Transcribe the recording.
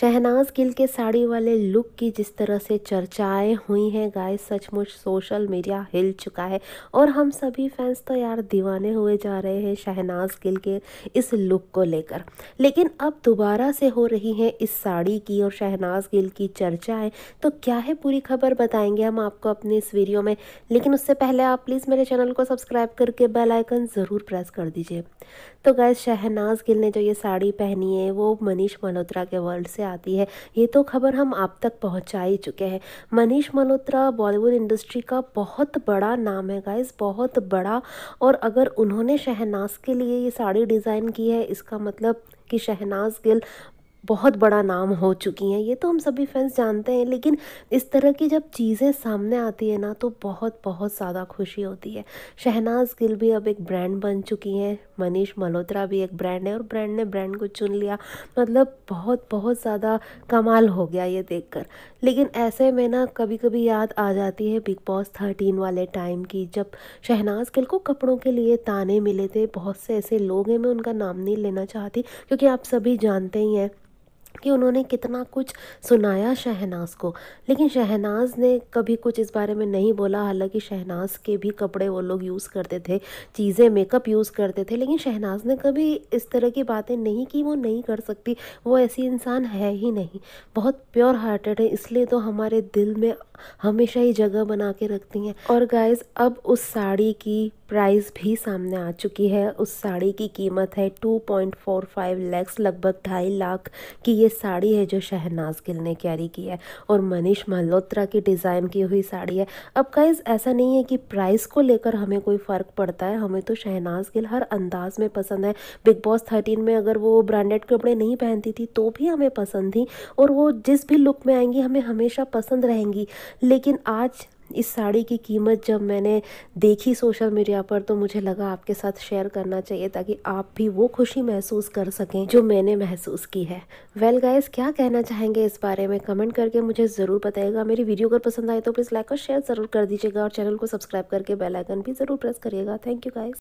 शहनाज गिल के साड़ी वाले लुक की जिस तरह से चर्चाएं हुई हैं गाइस सचमुच सोशल मीडिया हिल चुका है और हम सभी फैंस तो यार दीवाने हुए जा रहे हैं शहनाज गिल के इस लुक को लेकर लेकिन अब दोबारा से हो रही है इस साड़ी की और शहनाज गिल की चर्चाएं तो क्या है पूरी खबर बताएंगे हम आपको अपने इस वीडियो में लेकिन उससे पहले आप प्लीज़ मेरे चैनल को सब्सक्राइब करके बेलाइकन ज़रूर प्रेस कर दीजिए तो गैस शहनाज गिल ने जो ये साड़ी पहनी है वो मनीष मल्होत्रा के वर्ल्ड से आती है ये तो खबर हम आप तक पहुँचा ही चुके हैं मनीष मल्होत्रा बॉलीवुड इंडस्ट्री का बहुत बड़ा नाम है गाइज़ बहुत बड़ा और अगर उन्होंने शहनाज के लिए ये साड़ी डिज़ाइन की है इसका मतलब कि शहनाज गिल बहुत बड़ा नाम हो चुकी हैं ये तो हम सभी फैंस जानते हैं लेकिन इस तरह की जब चीज़ें सामने आती है ना तो बहुत बहुत ज़्यादा खुशी होती है शहनाज गिल भी अब एक ब्रांड बन चुकी हैं मनीष मल्होत्रा भी एक ब्रांड है और ब्रांड ने ब्रांड को चुन लिया मतलब बहुत बहुत ज़्यादा कमाल हो गया ये कर लेकिन ऐसे में ना कभी कभी याद आ जाती है बिग बॉस थर्टीन वाले टाइम की जब शहनाज गिल को कपड़ों के लिए ताने मिले थे बहुत से ऐसे लोग हैं मैं उनका नाम नहीं लेना चाहती क्योंकि आप सभी जानते ही हैं कि उन्होंने कितना कुछ सुनाया शहनाज को लेकिन शहनाज ने कभी कुछ इस बारे में नहीं बोला हालांकि शहनाज के भी कपड़े वो लोग यूज़ करते थे चीज़ें मेकअप यूज़ करते थे लेकिन शहनाज ने कभी इस तरह की बातें नहीं की वो नहीं कर सकती वो ऐसी इंसान है ही नहीं बहुत प्योर हार्टेड है इसलिए तो हमारे दिल में हमेशा ही जगह बना के रखती हैं और गाइज अब उस साड़ी की प्राइस भी सामने आ चुकी है उस साड़ी की कीमत है 2.45 लैक्स लगभग ढाई लाख की ये साड़ी है जो शहनाज गिल ने कैरी की है और मनीष मल्होत्रा की डिज़ाइन की हुई साड़ी है अब गाइज ऐसा नहीं है कि प्राइस को लेकर हमें कोई फ़र्क पड़ता है हमें तो शहनाज गिल हर अंदाज में पसंद है बिग बॉस थर्टीन में अगर वो ब्रांडेड कपड़े नहीं पहनती थी तो भी हमें पसंद थी और वो जिस भी लुक में आएंगी हमें हमेशा पसंद रहेंगी लेकिन आज इस साड़ी की कीमत जब मैंने देखी सोशल मीडिया पर तो मुझे लगा आपके साथ शेयर करना चाहिए ताकि आप भी वो खुशी महसूस कर सकें जो मैंने महसूस की है वेल well गाइस क्या कहना चाहेंगे इस बारे में कमेंट करके मुझे ज़रूर बताएगा मेरी वीडियो अगर पसंद आए तो प्लीज़ लाइक और शेयर ज़रूर कर दीजिएगा और चैनल को सब्सक्राइब करके बेलाइकन भी ज़रूर प्रेस करिएगा थैंक यू गाइज